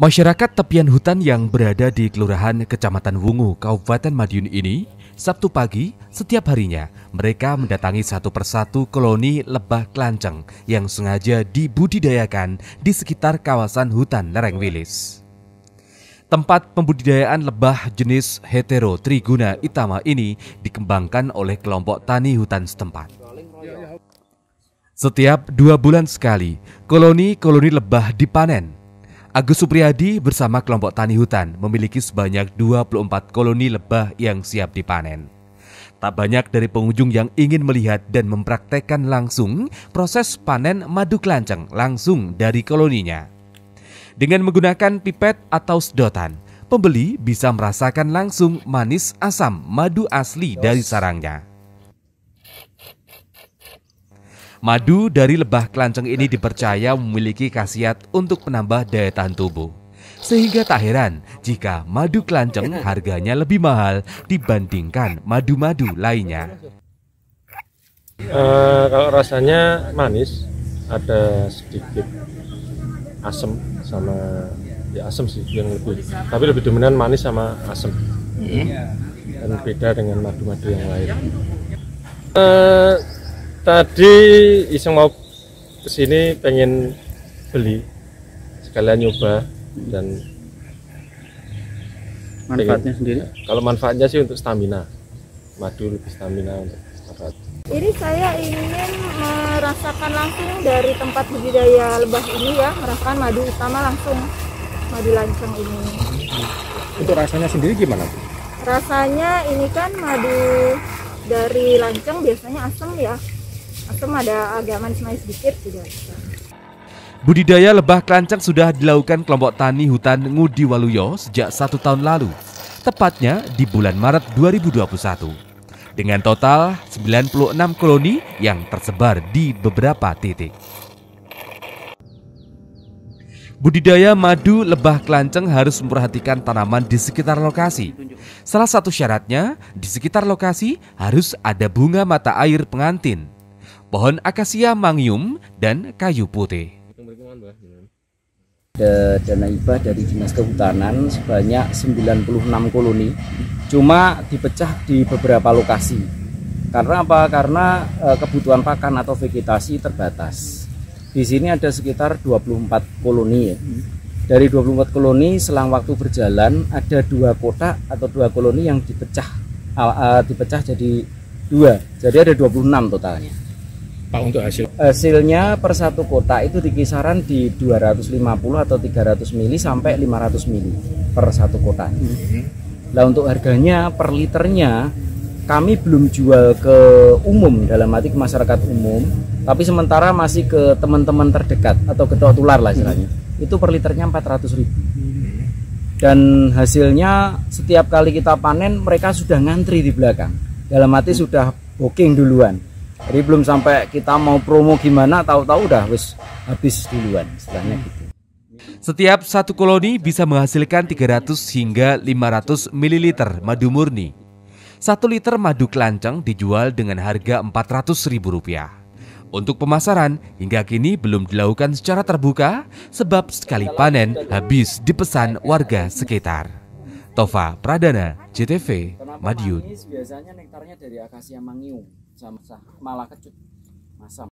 Masyarakat tepian hutan yang berada di Kelurahan Kecamatan Wungu, Kabupaten Madiun ini, Sabtu pagi, setiap harinya mereka mendatangi satu persatu koloni lebah kelanceng yang sengaja dibudidayakan di sekitar kawasan hutan lereng Wilis. Tempat pembudidayaan lebah jenis hetero triguna itama ini dikembangkan oleh kelompok tani hutan setempat. Setiap dua bulan sekali, koloni-koloni lebah dipanen Agus Supriyadi bersama kelompok tani hutan memiliki sebanyak 24 koloni lebah yang siap dipanen. Tak banyak dari pengunjung yang ingin melihat dan mempraktekkan langsung proses panen madu kelanceng langsung dari koloninya. Dengan menggunakan pipet atau sedotan, pembeli bisa merasakan langsung manis asam madu asli dari sarangnya. Madu dari lebah kelanceng ini dipercaya memiliki khasiat untuk penambah daya tahan tubuh. Sehingga tak heran jika madu kelanceng harganya lebih mahal dibandingkan madu-madu lainnya. Uh, kalau rasanya manis, ada sedikit asam sama ya asam sih yang lebih, tapi lebih dominan manis sama asam. Hmm. Iya. Dan beda dengan madu-madu yang lain. Uh, tadi iseng mau kesini pengen beli sekalian nyoba dan manfaatnya pengen, sendiri kalau manfaatnya sih untuk stamina madu lebih stamina untuk masyarakat ini saya ingin merasakan langsung dari tempat budidaya lebah ini ya merasakan madu utama langsung madu lanceng ini untuk rasanya sendiri gimana tuh rasanya ini kan madu dari lanceng biasanya asam ya asam ada agak manis-manis sedikit juga. Gitu. Budidaya lebah kelancang sudah dilakukan kelompok tani hutan Ngudi Waluyo sejak satu tahun lalu, tepatnya di bulan Maret 2021. Dengan total 96 koloni yang tersebar di beberapa titik. Budidaya madu lebah kelanceng harus memperhatikan tanaman di sekitar lokasi. Salah satu syaratnya, di sekitar lokasi harus ada bunga mata air pengantin pohon akasia mangium, dan kayu putih. Ada dana hibah dari Dinas Kehutanan sebanyak 96 koloni, cuma dipecah di beberapa lokasi. Karena apa? Karena eh, kebutuhan pakan atau vegetasi terbatas. Di sini ada sekitar 24 koloni ya. Dari 24 koloni selang waktu berjalan ada dua kotak atau dua koloni yang dipecah uh, dipecah jadi dua. Jadi ada 26 totalnya. Pak untuk hasil? Hasilnya per satu kotak itu di kisaran di 250 atau 300 mili sampai 500 mili per satu kotak. Mm -hmm. Nah untuk harganya per liternya kami belum jual ke umum dalam arti ke masyarakat umum, tapi sementara masih ke teman-teman terdekat atau ketua tular lah istilahnya. Mm -hmm. Itu per liternya 400 ribu. Mm -hmm. Dan hasilnya setiap kali kita panen mereka sudah ngantri di belakang. Dalam arti sudah booking duluan jadi belum sampai kita mau promo gimana tahu-tahu udah wis habis duluan istilahnya hmm. gitu setiap satu koloni bisa menghasilkan 300 hingga 500 ml madu murni. Satu liter madu kelanceng dijual dengan harga Rp400.000. Untuk pemasaran, hingga kini belum dilakukan secara terbuka sebab sekali panen habis dipesan warga sekitar. Tova Pradana, JTV, Madiun. Biasanya nektarnya dari akasia mangium sama malah kecut masam